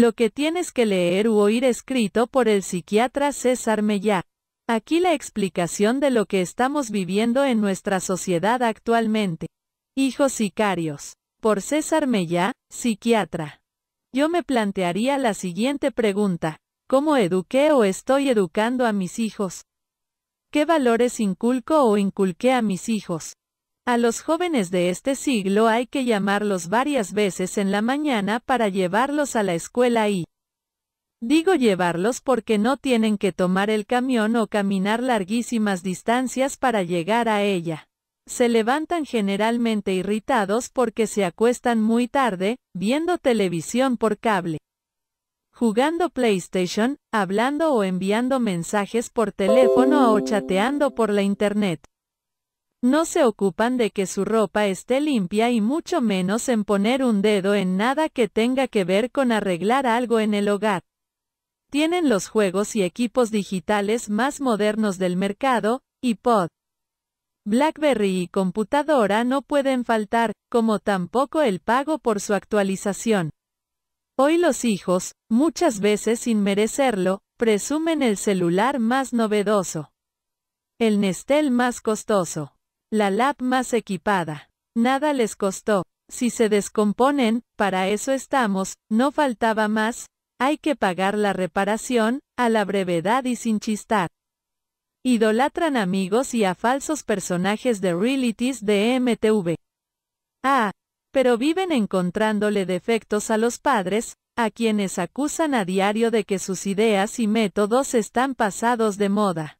Lo que tienes que leer u oír escrito por el psiquiatra César Mellá. Aquí la explicación de lo que estamos viviendo en nuestra sociedad actualmente. Hijos sicarios. Por César Mellá, psiquiatra. Yo me plantearía la siguiente pregunta. ¿Cómo eduqué o estoy educando a mis hijos? ¿Qué valores inculco o inculqué a mis hijos? A los jóvenes de este siglo hay que llamarlos varias veces en la mañana para llevarlos a la escuela y... Digo llevarlos porque no tienen que tomar el camión o caminar larguísimas distancias para llegar a ella. Se levantan generalmente irritados porque se acuestan muy tarde, viendo televisión por cable, jugando PlayStation, hablando o enviando mensajes por teléfono o chateando por la internet. No se ocupan de que su ropa esté limpia y mucho menos en poner un dedo en nada que tenga que ver con arreglar algo en el hogar. Tienen los juegos y equipos digitales más modernos del mercado, iPod, BlackBerry y computadora no pueden faltar, como tampoco el pago por su actualización. Hoy los hijos, muchas veces sin merecerlo, presumen el celular más novedoso. El Nestel más costoso. La lab más equipada. Nada les costó. Si se descomponen, para eso estamos, no faltaba más, hay que pagar la reparación, a la brevedad y sin chistar. Idolatran amigos y a falsos personajes de realities de MTV. Ah, pero viven encontrándole defectos a los padres, a quienes acusan a diario de que sus ideas y métodos están pasados de moda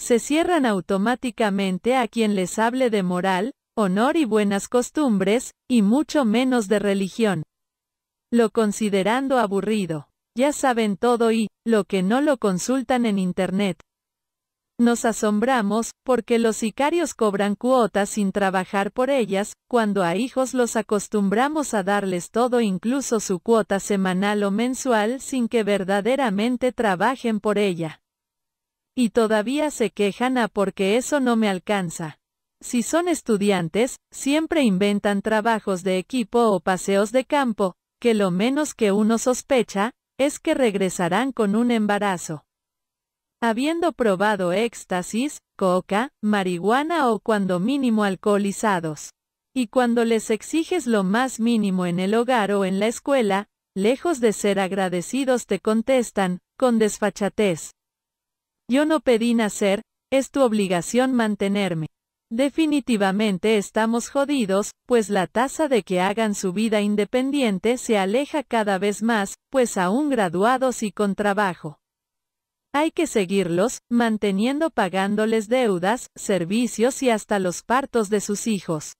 se cierran automáticamente a quien les hable de moral, honor y buenas costumbres, y mucho menos de religión. Lo considerando aburrido. Ya saben todo y, lo que no lo consultan en Internet. Nos asombramos, porque los sicarios cobran cuotas sin trabajar por ellas, cuando a hijos los acostumbramos a darles todo incluso su cuota semanal o mensual sin que verdaderamente trabajen por ella. Y todavía se quejan a ah, porque eso no me alcanza. Si son estudiantes, siempre inventan trabajos de equipo o paseos de campo, que lo menos que uno sospecha, es que regresarán con un embarazo. Habiendo probado éxtasis, coca, marihuana o cuando mínimo alcoholizados. Y cuando les exiges lo más mínimo en el hogar o en la escuela, lejos de ser agradecidos te contestan, con desfachatez. Yo no pedí nacer, es tu obligación mantenerme. Definitivamente estamos jodidos, pues la tasa de que hagan su vida independiente se aleja cada vez más, pues aún graduados y con trabajo. Hay que seguirlos, manteniendo pagándoles deudas, servicios y hasta los partos de sus hijos.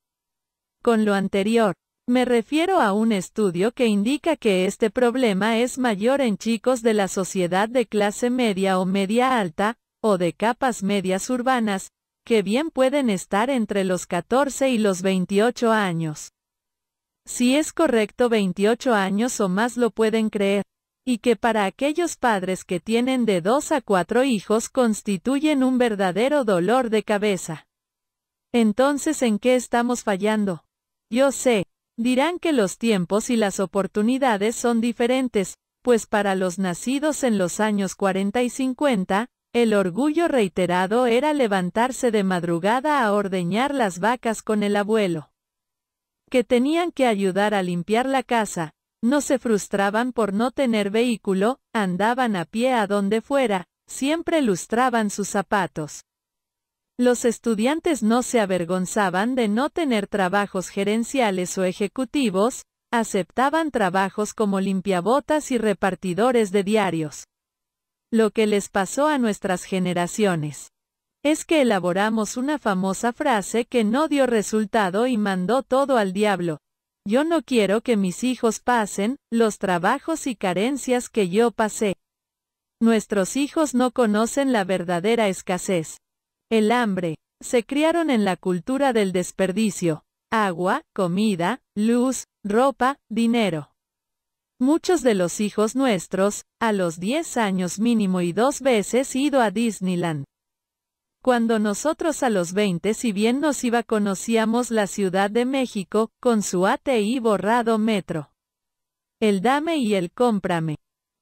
Con lo anterior, me refiero a un estudio que indica que este problema es mayor en chicos de la sociedad de clase media o media alta, o de capas medias urbanas, que bien pueden estar entre los 14 y los 28 años. Si es correcto 28 años o más lo pueden creer, y que para aquellos padres que tienen de 2 a 4 hijos constituyen un verdadero dolor de cabeza. Entonces, ¿en qué estamos fallando? Yo sé, Dirán que los tiempos y las oportunidades son diferentes, pues para los nacidos en los años 40 y 50, el orgullo reiterado era levantarse de madrugada a ordeñar las vacas con el abuelo. Que tenían que ayudar a limpiar la casa, no se frustraban por no tener vehículo, andaban a pie a donde fuera, siempre lustraban sus zapatos. Los estudiantes no se avergonzaban de no tener trabajos gerenciales o ejecutivos, aceptaban trabajos como limpiabotas y repartidores de diarios. Lo que les pasó a nuestras generaciones es que elaboramos una famosa frase que no dio resultado y mandó todo al diablo. Yo no quiero que mis hijos pasen los trabajos y carencias que yo pasé. Nuestros hijos no conocen la verdadera escasez. El hambre. Se criaron en la cultura del desperdicio. Agua, comida, luz, ropa, dinero. Muchos de los hijos nuestros, a los 10 años mínimo y dos veces ido a Disneyland. Cuando nosotros a los 20 si bien nos iba conocíamos la Ciudad de México, con su ATI borrado metro. El dame y el cómprame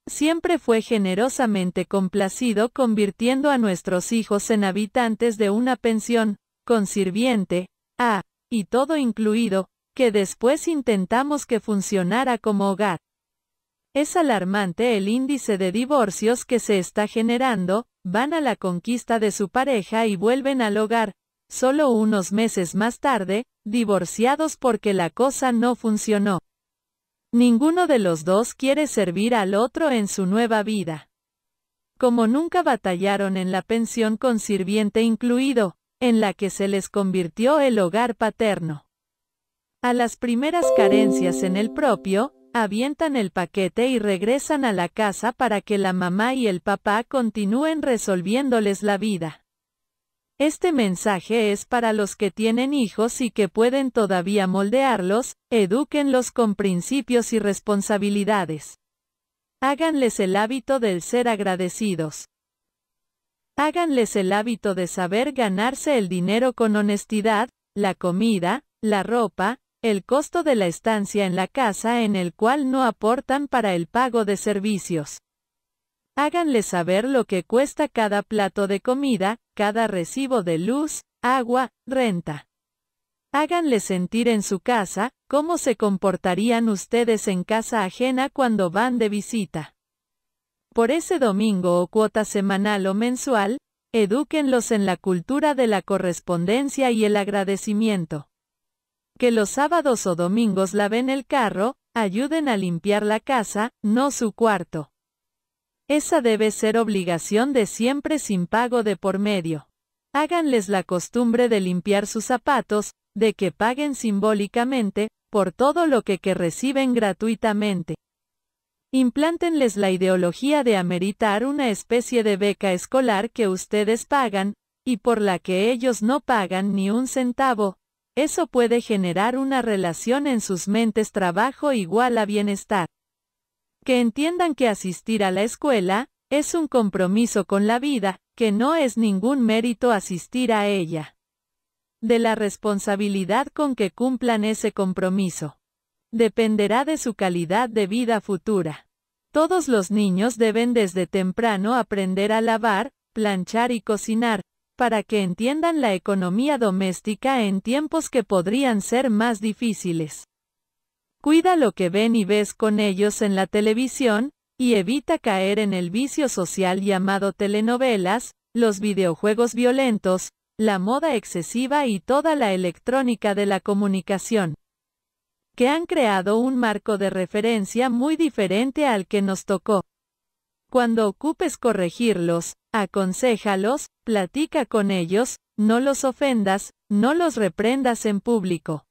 siempre fue generosamente complacido convirtiendo a nuestros hijos en habitantes de una pensión, con sirviente, a, y todo incluido, que después intentamos que funcionara como hogar. Es alarmante el índice de divorcios que se está generando, van a la conquista de su pareja y vuelven al hogar, solo unos meses más tarde, divorciados porque la cosa no funcionó. Ninguno de los dos quiere servir al otro en su nueva vida. Como nunca batallaron en la pensión con sirviente incluido, en la que se les convirtió el hogar paterno. A las primeras carencias en el propio, avientan el paquete y regresan a la casa para que la mamá y el papá continúen resolviéndoles la vida. Este mensaje es para los que tienen hijos y que pueden todavía moldearlos, edúquenlos con principios y responsabilidades. Háganles el hábito del ser agradecidos. Háganles el hábito de saber ganarse el dinero con honestidad, la comida, la ropa, el costo de la estancia en la casa en el cual no aportan para el pago de servicios. Háganle saber lo que cuesta cada plato de comida, cada recibo de luz, agua, renta. Háganle sentir en su casa, cómo se comportarían ustedes en casa ajena cuando van de visita. Por ese domingo o cuota semanal o mensual, edúquenlos en la cultura de la correspondencia y el agradecimiento. Que los sábados o domingos laven el carro, ayuden a limpiar la casa, no su cuarto. Esa debe ser obligación de siempre sin pago de por medio. Háganles la costumbre de limpiar sus zapatos, de que paguen simbólicamente, por todo lo que, que reciben gratuitamente. Implántenles la ideología de ameritar una especie de beca escolar que ustedes pagan, y por la que ellos no pagan ni un centavo. Eso puede generar una relación en sus mentes trabajo igual a bienestar que entiendan que asistir a la escuela es un compromiso con la vida, que no es ningún mérito asistir a ella. De la responsabilidad con que cumplan ese compromiso. Dependerá de su calidad de vida futura. Todos los niños deben desde temprano aprender a lavar, planchar y cocinar, para que entiendan la economía doméstica en tiempos que podrían ser más difíciles. Cuida lo que ven y ves con ellos en la televisión, y evita caer en el vicio social llamado telenovelas, los videojuegos violentos, la moda excesiva y toda la electrónica de la comunicación, que han creado un marco de referencia muy diferente al que nos tocó. Cuando ocupes corregirlos, aconséjalos, platica con ellos, no los ofendas, no los reprendas en público.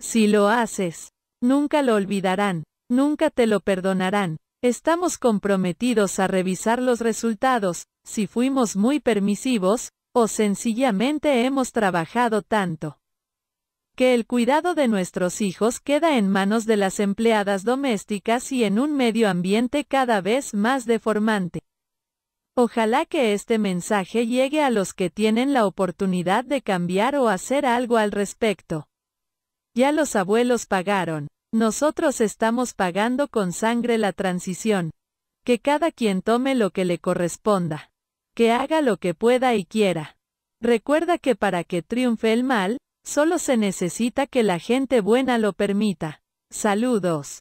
Si lo haces, Nunca lo olvidarán, nunca te lo perdonarán. Estamos comprometidos a revisar los resultados, si fuimos muy permisivos, o sencillamente hemos trabajado tanto. Que el cuidado de nuestros hijos queda en manos de las empleadas domésticas y en un medio ambiente cada vez más deformante. Ojalá que este mensaje llegue a los que tienen la oportunidad de cambiar o hacer algo al respecto. Ya los abuelos pagaron. Nosotros estamos pagando con sangre la transición. Que cada quien tome lo que le corresponda. Que haga lo que pueda y quiera. Recuerda que para que triunfe el mal, solo se necesita que la gente buena lo permita. Saludos.